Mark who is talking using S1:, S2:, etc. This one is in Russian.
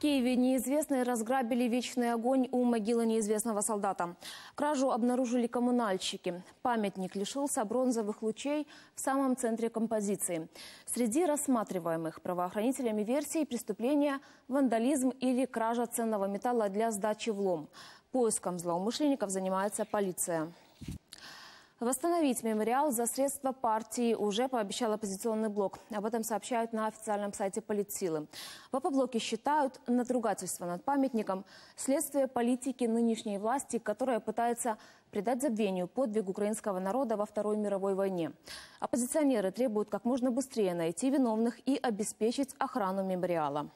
S1: Киеве неизвестные разграбили вечный огонь у могилы неизвестного солдата. Кражу обнаружили коммунальщики. Памятник лишился бронзовых лучей в самом центре композиции. Среди рассматриваемых правоохранителями версий преступления – вандализм или кража ценного металла для сдачи в лом. Поиском злоумышленников занимается полиция. Восстановить мемориал за средства партии уже пообещал оппозиционный блок. Об этом сообщают на официальном сайте политсилы. В опоблоке считают надругательство над памятником следствие политики нынешней власти, которая пытается придать забвению подвиг украинского народа во Второй мировой войне. Оппозиционеры требуют как можно быстрее найти виновных и обеспечить охрану мемориала.